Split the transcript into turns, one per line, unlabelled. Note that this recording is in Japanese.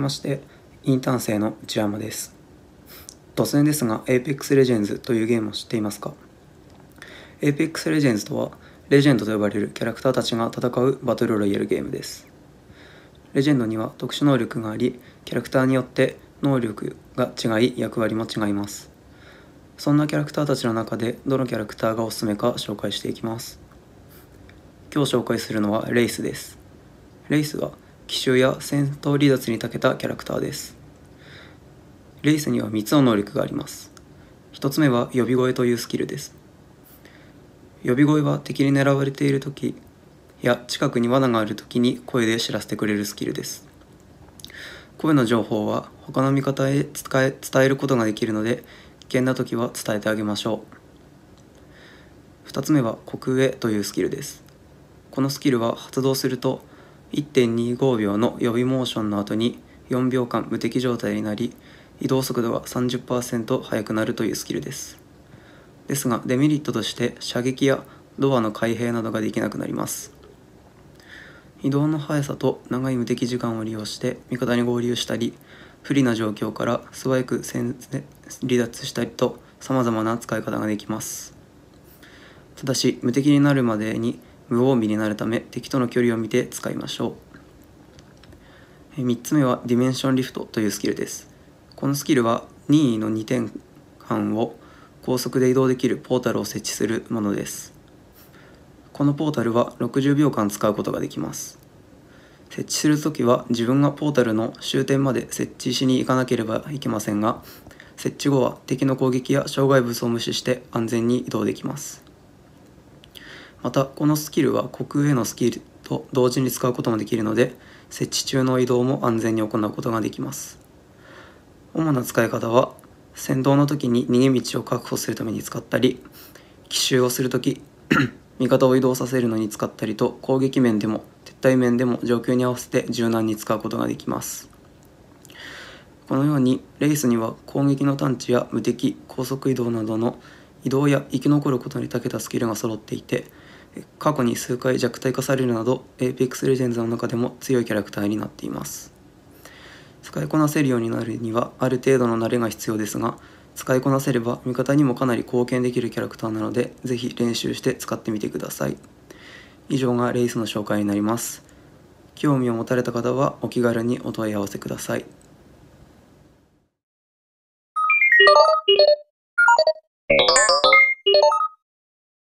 めましてインターン生の内山です突然ですが Apex Legends というゲームを知っていますか Apex Legends とはレジェンドと呼ばれるキャラクターたちが戦うバトルロイヤルゲームですレジェンドには特殊能力がありキャラクターによって能力が違い役割も違いますそんなキャラクターたちの中でどのキャラクターがおすすめか紹介していきます今日紹介するのはレイスですレイスは奇襲や戦闘離脱に長けたキャラクターですレイスには3つの能力があります1つ目は呼び声というスキルです呼び声は敵に狙われている時や近くに罠がある時に声で知らせてくれるスキルです声の情報は他の味方へ伝え伝えることができるので危険な時は伝えてあげましょう2つ目は「国営というスキルですこのスキルは発動すると1.25秒の予備モーションの後に4秒間無敵状態になり移動速度が30%速くなるというスキルですですがデメリットとして射撃やドアの開閉などができなくなります移動の速さと長い無敵時間を利用して味方に合流したり不利な状況から素早く離脱したりと様々な使い方ができますただし無敵になるまでに無防備になるため敵との距離を見て使いましょう3つ目はディメンションリフトというスキルですこのスキルは任意の2点間を高速で移動できるポータルを設置するものですこのポータルは60秒間使うことができます設置するときは自分がポータルの終点まで設置しに行かなければいけませんが設置後は敵の攻撃や障害物を無視して安全に移動できますまたこのスキルは虚空へのスキルと同時に使うこともできるので設置中の移動も安全に行うことができます主な使い方は先導の時に逃げ道を確保するために使ったり奇襲をする時 味方を移動させるのに使ったりと攻撃面でも撤退面でも状況に合わせて柔軟に使うことができますこのようにレースには攻撃の探知や無敵高速移動などの移動や生き残ることに長けたスキルが揃っていて過去に数回弱体化されるなど Apex Legends の中でも強いキャラクターになっています使いこなせるようになるにはある程度の慣れが必要ですが使いこなせれば味方にもかなり貢献できるキャラクターなのでぜひ練習して使ってみてください以上がレイスの紹介になります興味を持たれた方はお気軽にお問い合わせください